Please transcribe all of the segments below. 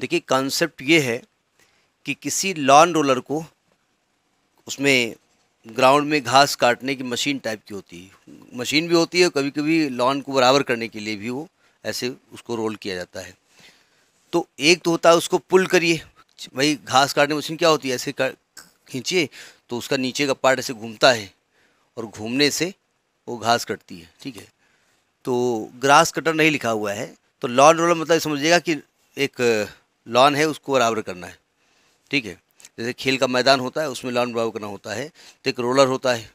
देखिए कॉन्सेप्ट ये है कि किसी लॉन रोलर को उसमें ग्राउंड में घास काटने की मशीन टाइप की होती है मशीन भी होती है कभी कभी लॉन को बराबर करने के लिए भी वो ऐसे उसको रोल किया जाता है तो एक तो होता है उसको पुल करिए भाई घास काटने मशीन क्या होती है ऐसे खींचिए तो उसका नीचे का पार्ट ऐसे घूमता है और घूमने से वो घास कटती है ठीक है तो ग्रास कटर नहीं लिखा हुआ है तो लॉन रोलर मतलब समझिएगा कि एक लॉन है उसको बराबर करना है ठीक है जैसे खेल का मैदान होता है उसमें लॉन बराबर करना होता है तो एक रोलर होता है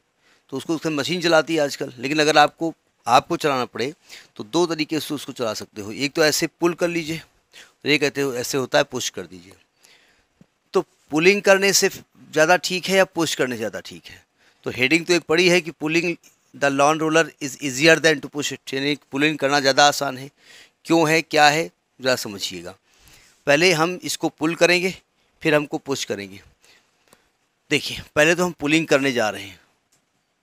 तो उसको उसमें मशीन चलाती है आजकल लेकिन अगर आपको आपको चलाना पड़े तो दो तरीके से उसको चला सकते हो एक तो ऐसे पुल कर लीजिए और ये कहते हो ऐसे होता है पुश कर दीजिए तो पुलिंग करने से ज़्यादा ठीक है या पुश करने ज़्यादा ठीक है तो हेडिंग तो एक पड़ी है कि pulling the lawn roller is easier than to push it यानी पुलिंग करना ज़्यादा आसान है क्यों है क्या है ज़रा समझिएगा पहले हम इसको पुल करेंगे फिर हमको पुश करेंगे देखिए पहले तो हम पुलिंग करने जा रहे हैं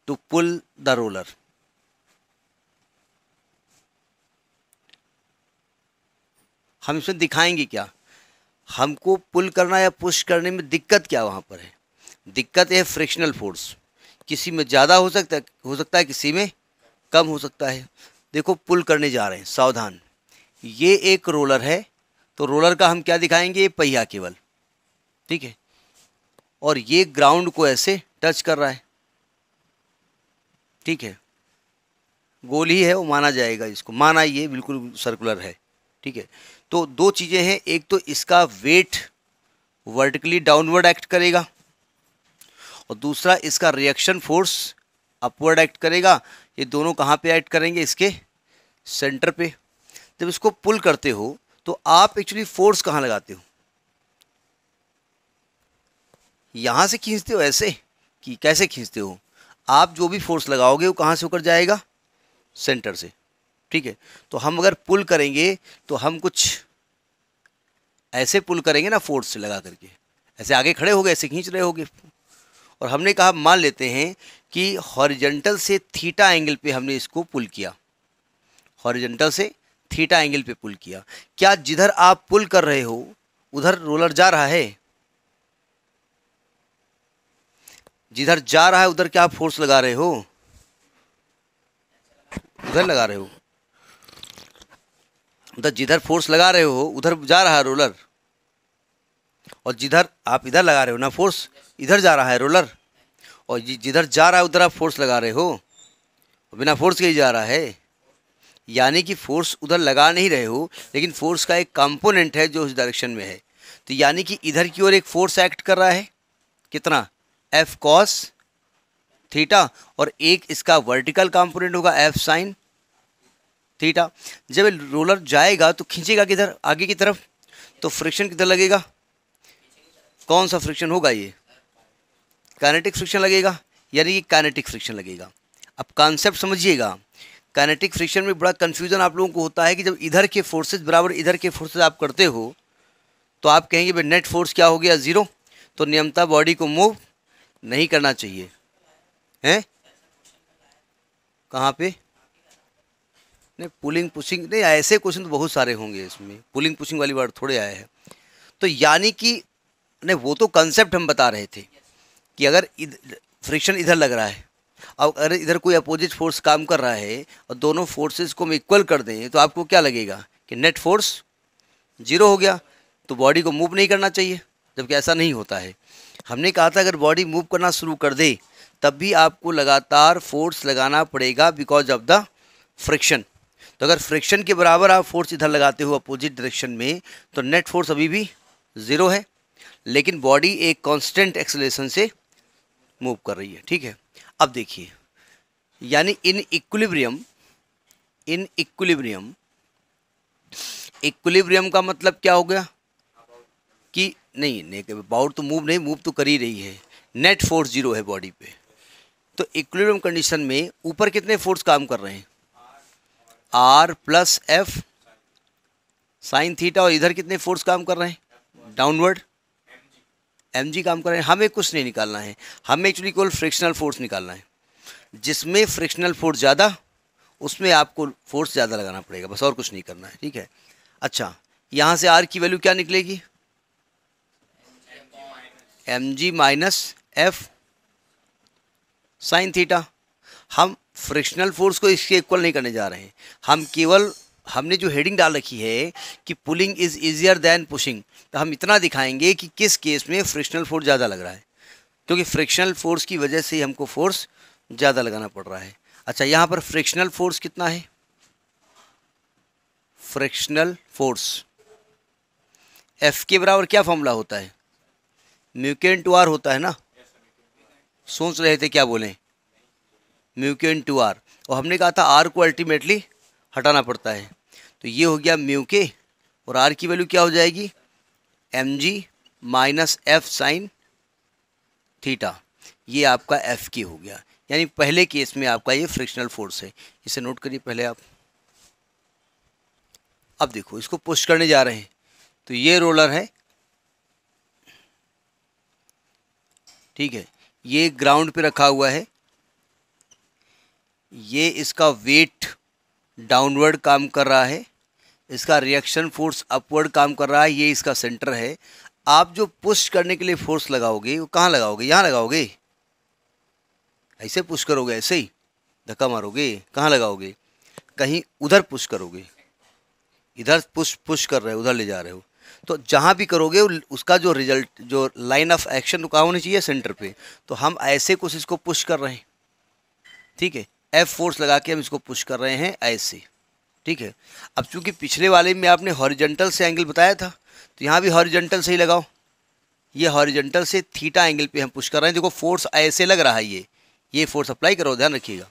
टू पुल द रोलर हम इसमें दिखाएंगे क्या हमको पुल करना या पुश करने में दिक्कत क्या वहाँ पर है दिक्कत है फ्रिक्शनल फोर्स किसी में ज़्यादा हो सकता है हो सकता है किसी में कम हो सकता है देखो पुल करने जा रहे हैं सावधान ये एक रोलर है तो रोलर का हम क्या दिखाएंगे पहिया केवल ठीक है और ये ग्राउंड को ऐसे टच कर रहा है ठीक है गोल ही है वो माना जाएगा इसको माना ये बिल्कुल सर्कुलर है ठीक है तो दो चीज़ें हैं एक तो इसका वेट वर्टिकली डाउनवर्ड एक्ट करेगा और दूसरा इसका रिएक्शन फोर्स अपवर्ड एक्ट करेगा ये दोनों कहाँ पे एक्ट करेंगे इसके सेंटर पे जब इसको पुल करते हो तो आप एक्चुअली फोर्स कहाँ लगाते हो यहाँ से खींचते हो ऐसे कि कैसे खींचते हो आप जो भी फोर्स लगाओगे वो कहाँ से होकर जाएगा सेंटर से ठीक है तो हम अगर पुल करेंगे तो हम कुछ ऐसे पुल करेंगे ना फोर्स से लगा करके ऐसे आगे खड़े हो गए ऐसे खींच रहे हो गए और हमने कहा मान लेते हैं कि हॉरिजेंटल से थीटा एंगल पे हमने इसको पुल किया हॉरिजेंटल से थीटा एंगल पे पुल किया क्या जिधर आप पुल कर रहे हो उधर रोलर जा रहा है जिधर जा रहा है उधर क्या आप फोर्स लगा रहे हो उधर लगा रहे हो उधर मतलब जिधर फोर्स लगा रहे हो उधर जा रहा है रोलर और जिधर आप इधर लगा रहे हो ना फोर्स इधर जा रहा है रोलर और जिधर जा रहा है उधर आप फोर्स लगा रहे हो बिना फोर्स के ही जा रहा है यानी कि फोर्स उधर लगा नहीं रहे हो लेकिन फोर्स का एक कंपोनेंट है जो उस डायरेक्शन में है तो यानी कि इधर की ओर एक फोर्स एक्ट कर रहा है कितना एफ कॉस थीटा और एक इसका वर्टिकल कंपोनेंट होगा एफ साइन थीटा जब रोलर जाएगा तो खींचेगा किधर आगे की तरफ तो फ्रिक्शन किधर लगेगा कौन सा फ्रिक्शन होगा ये कैनेटिक फ्रिक्शन लगेगा यानी कि कैनेटिक फ्रिक्शन लगेगा अब कॉन्सेप्ट समझिएगा काइनेटिक फ्रिक्शन में बड़ा कन्फ्यूज़न आप लोगों को होता है कि जब इधर के फोर्सेज बराबर इधर के फोर्सेज आप करते हो तो आप कहेंगे भाई नेट फोर्स क्या हो गया ज़ीरो तो नियमता बॉडी को मूव नहीं करना चाहिए हैं कहाँ पे नहीं पुलिंग पुशिंग नहीं ऐसे क्वेश्चन तो बहुत सारे होंगे इसमें पुलिंग पुशिंग वाली वर्ड थोड़े आए हैं तो यानी कि नहीं वो तो कंसेप्ट हम बता रहे थे कि अगर फ्रिक्शन इधर लग रहा है अब अगर इधर कोई अपोजिट फोर्स काम कर रहा है और दोनों फोर्सेस को हम इक्वल कर दें तो आपको क्या लगेगा कि नेट फोर्स जीरो हो गया तो बॉडी को मूव नहीं करना चाहिए जबकि ऐसा नहीं होता है हमने कहा था अगर बॉडी मूव करना शुरू कर दे तब भी आपको लगातार फोर्स लगाना पड़ेगा बिकॉज ऑफ द फ्रिक्शन तो अगर फ्रिक्शन के बराबर आप फोर्स इधर लगाते हो अपोजिट डायरेक्शन में तो नेट फोर्स अभी भी ज़ीरो है लेकिन बॉडी एक कांस्टेंट एक्सलेशन से मूव कर रही है ठीक है अब देखिए यानी in equilibrium in equilibrium equilibrium का मतलब क्या हो गया कि नहीं नहीं बाउट तो मूव नहीं मूव तो कर ही रही है नेट फोर्स जीरो है बॉडी पे तो इक्विलिब्रियम कंडीशन में ऊपर कितने फोर्स काम कर रहे हैं R plus F sine theta और इधर कितने फोर्स काम कर रहे हैं डाउनवर्ड एम जी काम कर रहे हैं हमें कुछ नहीं निकालना है हमें एक्चुअली केवल फ्रिक्शनल फोर्स निकालना है जिसमें फ्रिक्शनल फोर्स ज़्यादा उसमें आपको फोर्स ज़्यादा लगाना पड़ेगा बस और कुछ नहीं करना है ठीक है अच्छा यहाँ से आर की वैल्यू क्या निकलेगी M G minus F sine theta हम फ्रिक्शनल फोर्स को इसके इक्वल नहीं करने जा रहे हैं हम केवल हमने जो हेडिंग डाल रखी है कि pulling is easier than pushing तो हम इतना दिखाएंगे कि किस केस में फ्रिक्शनल फोर्स ज़्यादा लग रहा है क्योंकि फ्रिक्शनल फोर्स की वजह से ही हमको फोर्स ज़्यादा लगाना पड़ रहा है अच्छा यहाँ पर फ्रिक्शनल फोर्स कितना है फ्रिक्शनल फोर्स एफ के बराबर क्या फॉर्मूला होता है म्यूकेन टू आर होता है ना सोच रहे थे क्या बोलें म्यूकेन टू आर और हमने कहा था आर को अल्टीमेटली हटाना पड़ता है तो ये हो गया म्यू के और आर की वैल्यू क्या हो जाएगी M G minus F sine theta ये आपका एफ के हो गया यानी पहले केस में आपका ये फ्रिक्शनल फोर्स है इसे नोट करिए पहले आप अब देखो इसको पुश करने जा रहे हैं तो ये रोलर है ठीक है ये ग्राउंड पे रखा हुआ है ये इसका वेट डाउनवर्ड काम कर रहा है इसका रिएक्शन फोर्स अपवर्ड काम कर रहा है ये इसका सेंटर है आप जो पुश करने के लिए फोर्स लगाओगे वो कहाँ लगाओगे यहाँ लगाओगे ऐसे पुश करोगे ऐसे ही धक्का मारोगे कहाँ लगाओगे कहीं उधर पुश करोगे इधर पुश पुश कर रहे हो उधर ले जा रहे हो तो जहाँ भी करोगे उसका जो रिजल्ट जो लाइन ऑफ एक्शन कहाँ होनी चाहिए सेंटर पे तो हम ऐसे कुछ इसको पुश कर रहे हैं ठीक है एफ फोर्स लगा के हम इसको पुश कर रहे हैं ऐसे ठीक है अब चूंकि पिछले वाले में आपने हॉरिजेंटल से एंगल बताया था तो यहाँ भी हॉरिजेंटल से ही लगाओ ये हॉरिजेंटल से थीटा एंगल पे हम पुश कर रहे हैं देखो फोर्स ऐसे लग रहा है ये ये फोर्स अप्लाई करो ध्यान रखिएगा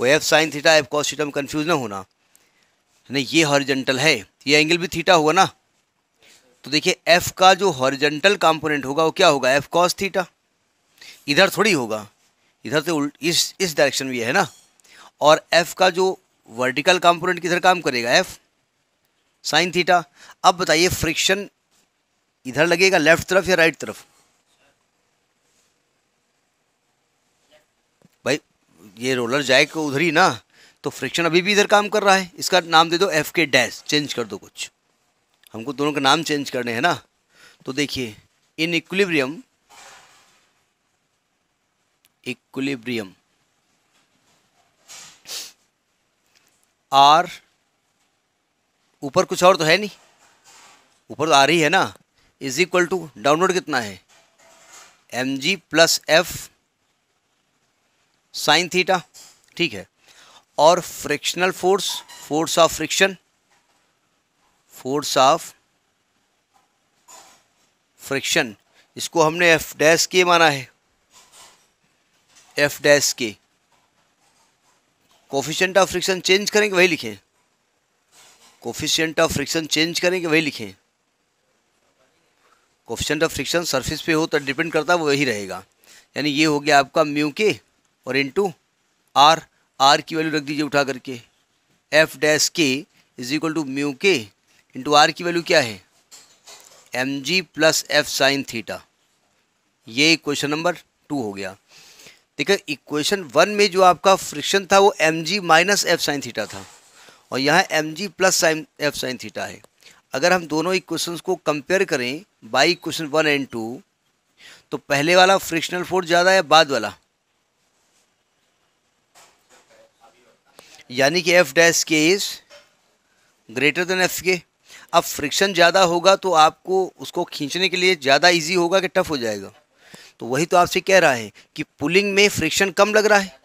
वो F sine theta F cos theta में कन्फ्यूज ना होना नहीं ये हॉरिजेंटल है ये एंगल भी थीटा होगा ना तो देखिए एफ का जो हॉरिजेंटल कॉम्पोनेंट होगा वो क्या होगा एफ कॉस थीटा इधर थोड़ी होगा इधर से उल्ट इस इस डायरेक्शन में है ना और एफ का जो वर्टिकल कंपोनेंट किधर काम करेगा एफ साइन थीटा अब बताइए फ्रिक्शन इधर लगेगा लेफ्ट तरफ या राइट तरफ भाई ये रोलर जाएगा उधर ही ना तो फ्रिक्शन अभी भी इधर काम कर रहा है इसका नाम दे दो एफ के डैश चेंज कर दो कुछ हमको दोनों का नाम चेंज करने हैं ना तो देखिए इन इक्विलिब्रियम इक्विलिब्रियम आर ऊपर कुछ और तो है नहीं ऊपर तो आर ही है ना इज इक्वल टू डाउनलोड कितना है M G plus F sine theta ठीक है और frictional force force of friction force of friction इसको हमने एफ डैश के माना है F dash K coefficient of friction change करेंगे वही लिखें कोफिशेंट ऑफ फ्रिक्शन चेंज करेंगे वही लिखें कोफिशेंट ऑफ फ्रिक्शन सरफेस पे हो तो डिपेंड करता है वो वही रहेगा यानी ये हो गया आपका म्यू के और इंटू आर आर की वैल्यू रख दीजिए उठा करके F dash K is equal to mu K into R की वैल्यू क्या है M G plus F sine theta ये क्वेश्चन नंबर टू हो गया देखिए इक्वेशन वन में जो आपका फ्रिक्शन था वो M G minus F sine theta था और यहाँ M G plus sine F sine theta है अगर हम दोनों इक्वेशन को कंपेयर करें by equation one and two तो पहले वाला फ्रिक्शनल फोर्स ज़्यादा है बाद वाला यानी कि F dash K is greater than F K अब फ्रिक्शन ज़्यादा होगा तो आपको उसको खींचने के लिए ज़्यादा ईजी होगा कि टफ हो जाएगा तो वही तो आपसे कह रहा है कि पुलिंग में फ्रिक्शन कम लग रहा है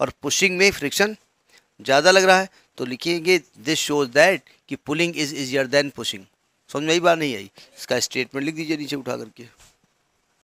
और पुशिंग में फ्रिक्शन ज़्यादा लग रहा है तो लिखेंगे दिस शोज दैट कि pulling is easier than pushing समझ में आई बात नहीं आई इसका स्टेटमेंट लिख दीजिए नीचे उठा करके